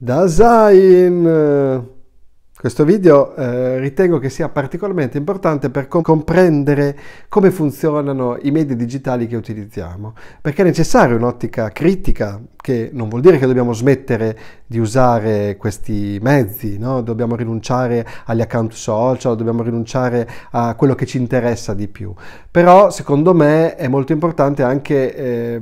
Da Zain! Questo video eh, ritengo che sia particolarmente importante per comprendere come funzionano i media digitali che utilizziamo, perché è necessaria un'ottica critica, che non vuol dire che dobbiamo smettere di usare questi mezzi, no? dobbiamo rinunciare agli account social, dobbiamo rinunciare a quello che ci interessa di più. Però secondo me è molto importante anche eh,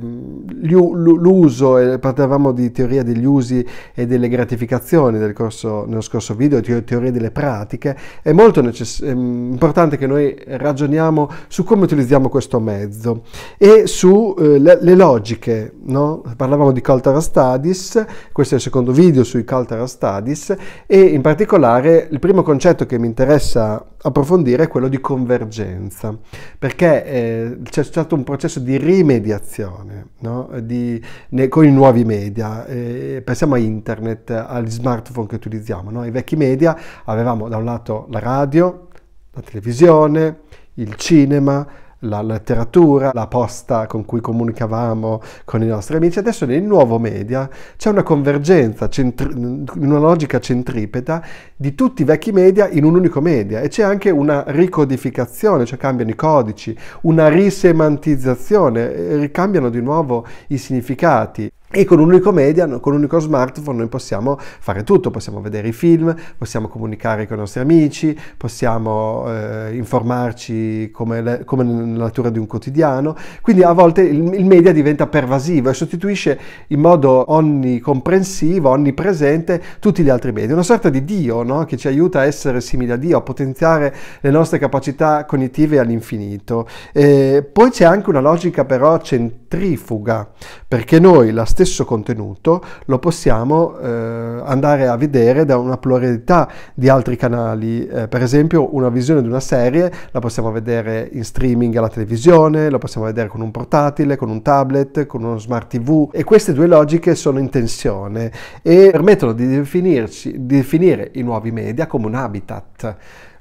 l'uso, eh, parlavamo di teoria degli usi e delle gratificazioni del corso, nello scorso video, teoria delle pratiche, è molto necess- è importante che noi ragioniamo su come utilizziamo questo mezzo e sulle eh, logiche. No? Parlavamo di Cultural Studies, questo è il secondo video video sui Cultural Studies e in particolare il primo concetto che mi interessa approfondire è quello di convergenza, perché eh, c'è stato un processo di rimediazione no? di, ne, con i nuovi media, eh, pensiamo a internet, agli smartphone che utilizziamo, no? i vecchi media avevamo da un lato la radio, la televisione, il cinema, la letteratura, la posta con cui comunicavamo con i nostri amici. Adesso nel nuovo media c'è una convergenza, centri- una logica centripeta di tutti i vecchi media in un unico media e c'è anche una ricodificazione, cioè cambiano i codici, una risemantizzazione, eh, ricambiano di nuovo i significati. E con un unico media, con un unico smartphone, noi possiamo fare tutto, possiamo vedere i film, possiamo comunicare con i nostri amici, possiamo eh, informarci come, le, come, nella natura di un quotidiano. Quindi a volte il, il media diventa pervasivo e sostituisce in modo onnicomprensivo, onnipresente tutti gli altri media. Una sorta di Dio no? che ci aiuta a essere simili a Dio, a potenziare le nostre capacità cognitive all'infinito. Eh, poi c'è anche una logica però centrifuga, perché noi la stesso contenuto lo possiamo eh, andare a vedere da una pluralità di altri canali, eh, per esempio una visione di una serie la possiamo vedere in streaming alla televisione, lo possiamo vedere con un portatile, con un tablet, con uno smart tv e queste due logiche sono in tensione e permettono di, di definire i nuovi media come un habitat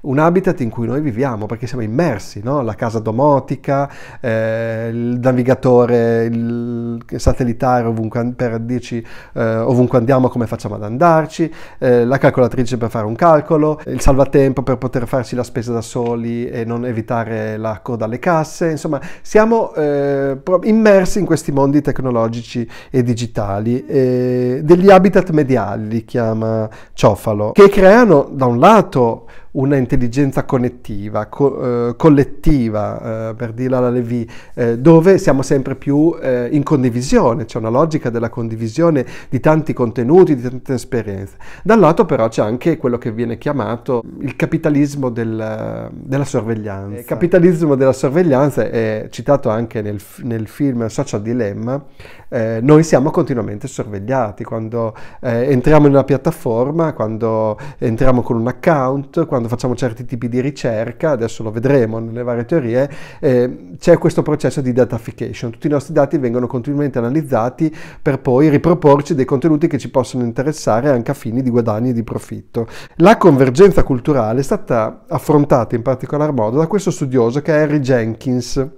un habitat in cui noi viviamo, perché siamo immersi, no? la casa domotica, eh, il navigatore il satellitare ovunque, per dirci eh, ovunque andiamo come facciamo ad andarci, eh, la calcolatrice per fare un calcolo, il salvatempo per poter farci la spesa da soli e non evitare la coda alle casse, insomma siamo eh, immersi in questi mondi tecnologici e digitali, degli habitat mediali li chiama Ciofalo, che creano da un lato una intelligenza connettiva, co- eh, collettiva, eh, per dirla alla Levi, eh, dove siamo sempre più eh, in condivisione, c'è una logica della condivisione di tanti contenuti, di tante esperienze. Dall'altro però c'è anche quello che viene chiamato il capitalismo del, della sorveglianza. Esatto. Il capitalismo della sorveglianza è citato anche nel, nel film Social Dilemma, eh, noi siamo continuamente sorvegliati quando eh, entriamo in una piattaforma, quando entriamo con un account, quando quando facciamo certi tipi di ricerca, adesso lo vedremo nelle varie teorie, eh, c'è questo processo di datafication. Tutti i nostri dati vengono continuamente analizzati per poi riproporci dei contenuti che ci possono interessare anche a fini di guadagni e di profitto. La convergenza culturale è stata affrontata in particolar modo da questo studioso che è Harry Jenkins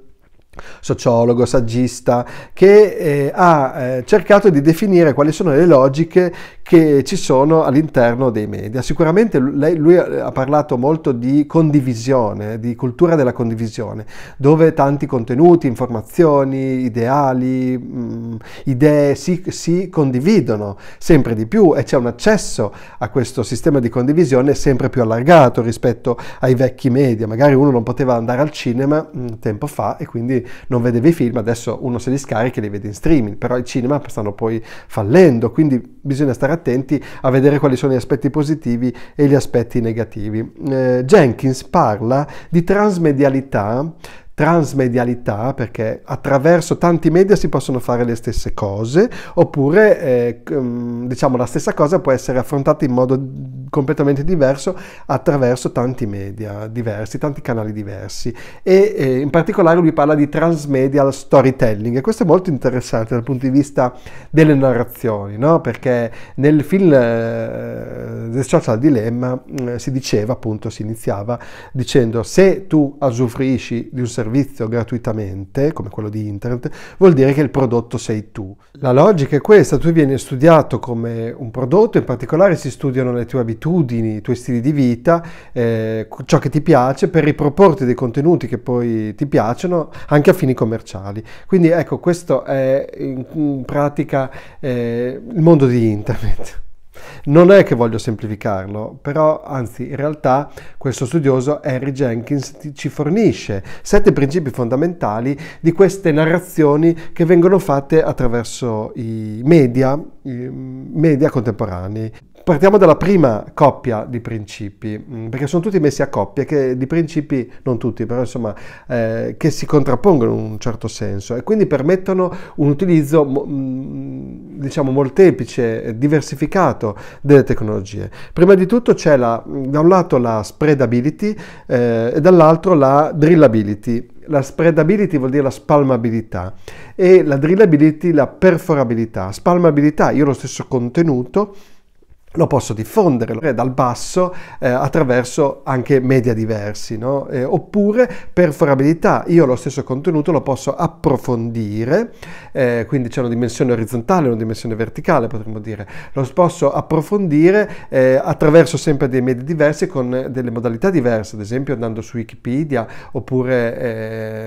sociologo, saggista, che eh, ha eh, cercato di definire quali sono le logiche che ci sono all'interno dei media. Sicuramente lei, lui ha parlato molto di condivisione, di cultura della condivisione, dove tanti contenuti, informazioni, ideali, mh, mm, idee si, si condividono sempre di più e c'è un accesso a questo sistema di condivisione sempre più allargato rispetto ai vecchi media. Magari uno non poteva andare al cinema un mm, tempo fa e quindi non vedevi i film, adesso uno se li scarica e li vede in streaming, però i cinema stanno poi fallendo, quindi bisogna stare attenti a vedere quali sono gli aspetti positivi e gli aspetti negativi. Eh, Jenkins parla di transmedialità transmedialità, perché attraverso tanti media si possono fare le stesse cose, oppure eh, mm, diciamo la stessa cosa può essere affrontata in modo completamente diverso attraverso tanti media diversi, tanti canali diversi e eh, in particolare lui parla di transmedial storytelling e questo è molto interessante dal punto di vista delle narrazioni, no? perché nel film eh, The Social Dilemma eh, si diceva appunto, si iniziava dicendo se tu usufruisci di un servizio gratuitamente, come quello di internet, vuol dire che il prodotto sei tu. La logica è questa, tu vieni studiato come un prodotto, in particolare si studiano le tue abitudini, abitudini, i tuoi stili di vita, eh, ciò che ti piace per riproporti dei contenuti che poi ti piacciono anche a fini commerciali. Quindi ecco, questo è in, pratica eh, il mondo di internet. Non è che voglio semplificarlo, però anzi in realtà questo studioso Harry Jenkins ci fornisce sette principi fondamentali di queste narrazioni che vengono fatte attraverso i media, i media contemporanei. Partiamo dalla prima coppia di principi, mm, perché sono tutti messi a coppia, che di principi, non tutti, però insomma, eh, che si contrappongono in un certo senso e quindi permettono un utilizzo, mm, diciamo, molteplice, diversificato delle tecnologie. Prima di tutto c'è la, mm, da un lato la spreadability eh, e dall'altro la drillability la spreadability vuol dire la spalmabilità e la drillability la perforabilità. Spalmabilità, io lo stesso contenuto lo posso diffondere dal basso eh, attraverso anche media diversi, no? eh, oppure perforabilità, io lo stesso contenuto lo posso approfondire, eh, quindi c'è una dimensione orizzontale, una dimensione verticale potremmo dire, lo posso approfondire eh, attraverso sempre dei media diversi con delle modalità diverse, ad esempio andando su Wikipedia oppure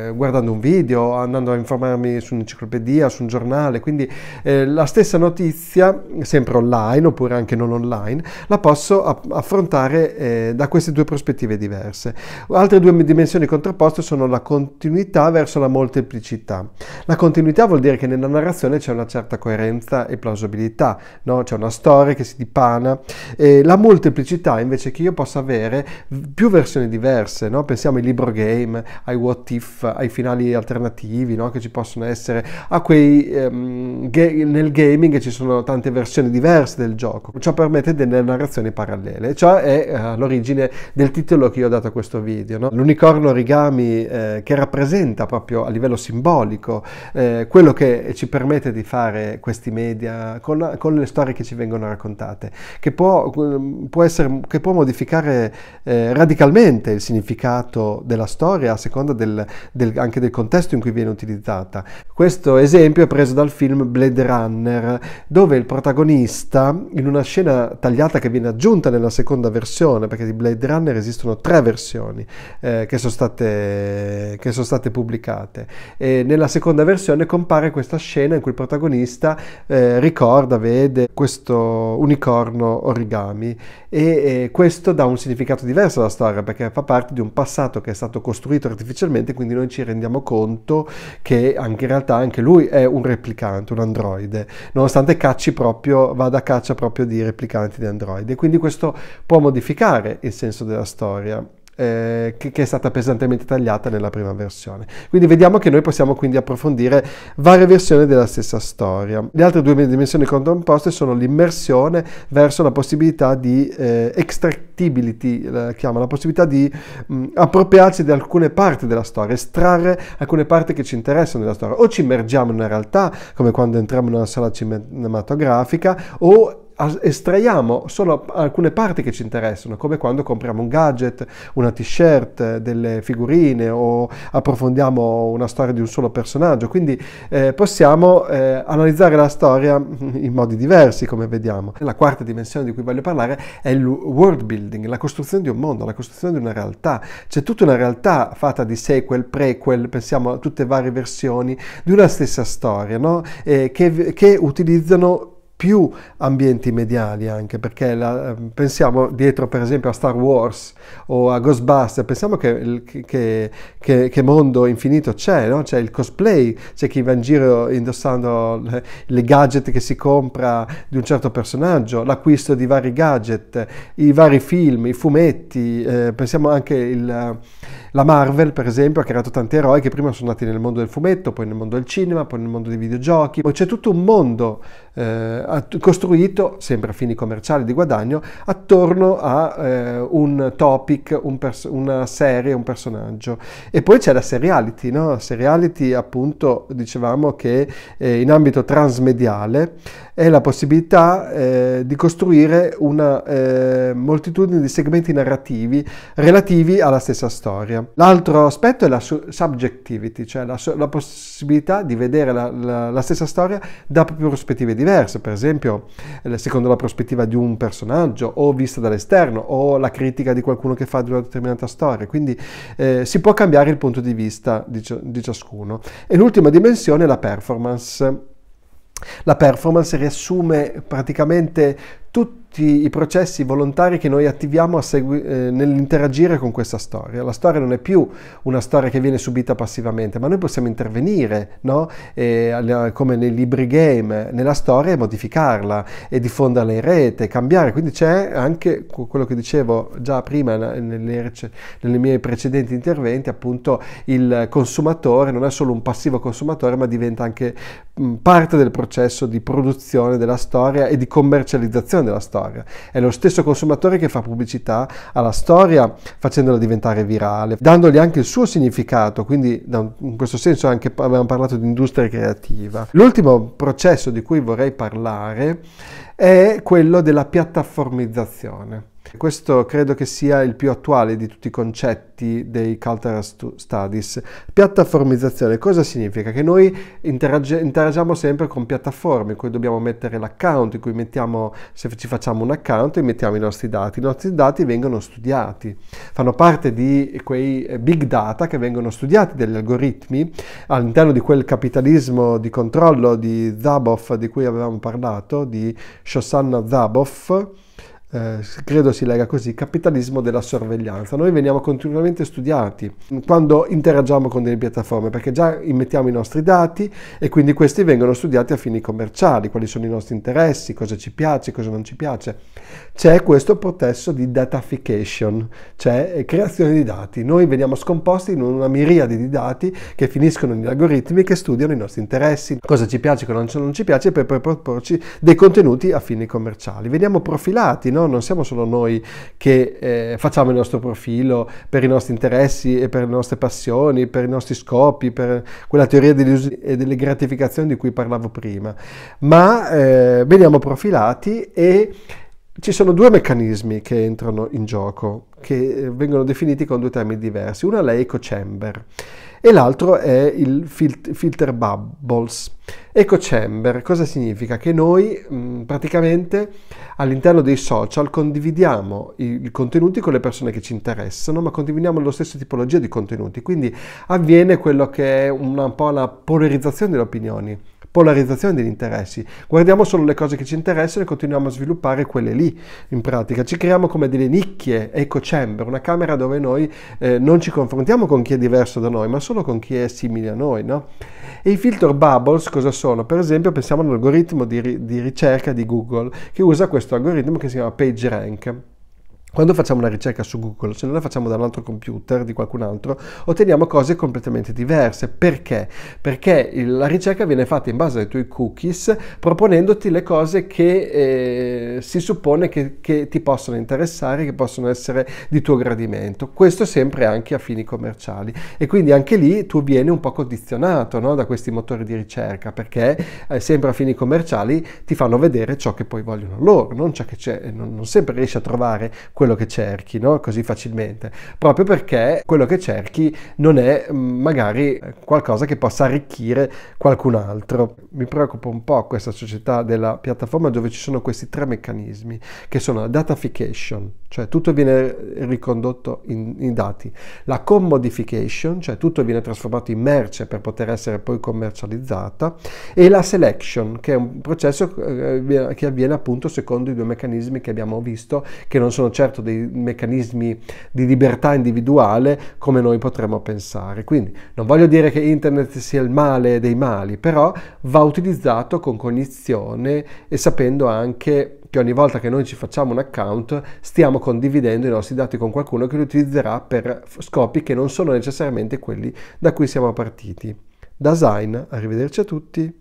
eh, guardando un video, andando a informarmi su un'enciclopedia, su un giornale, quindi eh, la stessa notizia sempre online oppure anche non online online, la posso affrontare eh, da queste due prospettive diverse. Altre due dimensioni contrapposte sono la continuità verso la molteplicità. La continuità vuol dire che nella narrazione c'è una certa coerenza e plausibilità, no? c'è una storia che si dipana. E la molteplicità invece che io possa avere più versioni diverse, no? pensiamo ai libro game, ai what if, ai finali alternativi no? che ci possono essere, a quei, ehm, ga- nel gaming ci sono tante versioni diverse del gioco. Ciò per permette delle narrazioni parallele. Ciò cioè, è uh, eh, l'origine del titolo che io ho dato a questo video. No? L'unicorno origami eh, che rappresenta proprio a livello simbolico eh, quello che ci permette di fare questi media con, con le storie che ci vengono raccontate, che può, mm, può, essere, che può modificare eh, radicalmente il significato della storia a seconda del, del, anche del contesto in cui viene utilizzata. Questo esempio è preso dal film Blade Runner, dove il protagonista in una scena scena tagliata che viene aggiunta nella seconda versione, perché di Blade Runner esistono tre versioni eh, che, sono state, che, sono state, pubblicate. E nella seconda versione compare questa scena in cui il protagonista eh, ricorda, vede questo unicorno origami e, e questo dà un significato diverso alla storia perché fa parte di un passato che è stato costruito artificialmente, quindi noi ci rendiamo conto che anche in realtà anche lui è un replicante, un androide, nonostante cacci proprio, vada a caccia proprio di replicanti applicanti di Android e quindi questo può modificare il senso della storia eh, che, che, è stata pesantemente tagliata nella prima versione. Quindi vediamo che noi possiamo quindi approfondire varie versioni della stessa storia. Le altre due dimensioni contrapposte sono l'immersione verso la possibilità di eh, extractibility, la chiama, la possibilità di mh, appropriarsi di alcune parti della storia, estrarre alcune parti che ci interessano della storia. O ci immergiamo in una realtà, come quando entriamo in una sala cinematografica, o estraiamo solo alcune parti che ci interessano, come quando compriamo un gadget, una t-shirt, delle figurine o approfondiamo una storia di un solo personaggio. Quindi eh, possiamo eh, analizzare la storia in modi diversi, come vediamo. La quarta dimensione di cui voglio parlare è il world building, la costruzione di un mondo, la costruzione di una realtà. C'è tutta una realtà fatta di sequel, prequel, pensiamo a tutte varie versioni di una stessa storia, no? eh, che, che utilizzano più ambienti mediali anche, perché la, ehm, pensiamo dietro per esempio a Star Wars o a Ghostbusters, pensiamo che, che, che, che mondo infinito c'è, no? c'è il cosplay, c'è chi va in giro indossando le, le gadget che si compra di un certo personaggio, l'acquisto di vari gadget, i vari film, i fumetti, eh, pensiamo anche il la Marvel, per esempio, ha creato tanti eroi che prima sono nati nel mondo del fumetto, poi nel mondo del cinema, poi nel mondo dei videogiochi. c'è tutto un mondo eh, costruito, sempre a fini commerciali di guadagno, attorno a eh, un topic, un una serie, un personaggio. E poi c'è la seriality, no? La seriality, appunto, dicevamo che eh, in ambito transmediale è la possibilità eh, di costruire una eh, moltitudine di segmenti narrativi relativi alla stessa storia. L'altro aspetto è la subjectivity, cioè la, la possibilità di vedere la, la, la, stessa storia da prospettive diverse, per esempio eh, secondo la prospettiva di un personaggio o vista dall'esterno o la critica di qualcuno che fa di una determinata storia, quindi eh, si può cambiare il punto di vista di, di ciascuno. E l'ultima dimensione è la performance. La performance riassume praticamente tutti i processi volontari che noi attiviamo segui- eh, nell'interagire con questa storia. La storia non è più una storia che viene subita passivamente, ma noi possiamo intervenire, no? e, eh, come nei libri game, nella storia e modificarla e diffonderla in rete, cambiare. Quindi c'è anche quello che dicevo già prima nelle, nelle mie precedenti interventi, appunto il consumatore non è solo un passivo consumatore, ma diventa anche parte del processo di produzione della storia e di commercializzazione divulgazione della storia. È lo stesso consumatore che fa pubblicità alla storia facendola diventare virale, dandogli anche il suo significato, quindi in questo senso anche abbiamo parlato di industria creativa. L'ultimo processo di cui vorrei parlare è quello della piattaformizzazione. Questo credo che sia il più attuale di tutti i concetti dei cultural studies. Piattaformizzazione, cosa significa? Che noi interag interagiamo sempre con piattaforme in cui dobbiamo mettere l'account, in cui mettiamo, se ci facciamo un account e mettiamo i nostri dati. I nostri dati vengono studiati, fanno parte di quei big data che vengono studiati dagli algoritmi all'interno di quel capitalismo di controllo di Zaboff di cui avevamo parlato, di Shosanna Zaboff eh, credo si lega così, capitalismo della sorveglianza. Noi veniamo continuamente studiati quando interagiamo con delle piattaforme perché già immettiamo i nostri dati e quindi questi vengono studiati a fini commerciali, quali sono i nostri interessi, cosa ci piace, cosa non ci piace. C'è questo processo di datafication, cioè creazione di dati. Noi veniamo scomposti in una miriade di dati che finiscono negli algoritmi che studiano i nostri interessi, cosa ci piace, cosa non ci piace, per poi proporci dei contenuti a fini commerciali. Veniamo profilati, no? no? Non siamo solo noi che eh, facciamo il nostro profilo per i nostri interessi e per le nostre passioni, per i nostri scopi, per quella teoria delle, us- e delle gratificazioni di cui parlavo prima, ma eh, veniamo profilati e ci sono due meccanismi che entrano in gioco, che eh, vengono definiti con due termini diversi. Uno è l'echo chamber e l'altro è il fil- filter bubbles. Echo chamber cosa significa? Che noi mh, mm, praticamente all'interno dei social condividiamo i, i contenuti con le persone che ci interessano, ma condividiamo lo stesso tipologia di contenuti, quindi avviene quello che è una, un po' la polarizzazione delle opinioni polarizzazione degli interessi. Guardiamo solo le cose che ci interessano e continuiamo a sviluppare quelle lì, in pratica. Ci creiamo come delle nicchie, eco chamber, una camera dove noi eh, non ci confrontiamo con chi è diverso da noi, ma solo con chi è simile a noi, no? E i filter bubbles cosa sono? Per esempio pensiamo all'algoritmo di, ri- di ricerca di Google che usa questo algoritmo che si chiama PageRank quando facciamo una ricerca su Google, se non la facciamo da un altro computer, di qualcun altro, otteniamo cose completamente diverse. Perché? Perché la ricerca viene fatta in base ai tuoi cookies, proponendoti le cose che eh, si suppone che, che, ti possono interessare, che possono essere di tuo gradimento. Questo sempre anche a fini commerciali. E quindi anche lì tu vieni un po' condizionato no? da questi motori di ricerca, perché eh, sempre a fini commerciali ti fanno vedere ciò che poi vogliono loro, non, non, non sempre riesci a trovare quello che cerchi, no? così facilmente, proprio perché quello che cerchi non è mm, magari eh, qualcosa che possa arricchire qualcun altro. Mi preoccupa un po' questa società della piattaforma dove ci sono questi tre meccanismi, che sono la datafication, cioè tutto viene ricondotto in, in dati, la commodification, cioè tutto viene trasformato in merce per poter essere poi commercializzata, e la selection, che è un processo eh, che avviene appunto secondo i due meccanismi che abbiamo visto, che non sono certo certo dei meccanismi di libertà individuale come noi potremmo pensare. Quindi non voglio dire che internet sia il male dei mali, però va utilizzato con cognizione e sapendo anche che ogni volta che noi ci facciamo un account stiamo condividendo i nostri dati con qualcuno che li utilizzerà per scopi che non sono necessariamente quelli da cui siamo partiti. Da Zain, arrivederci a tutti.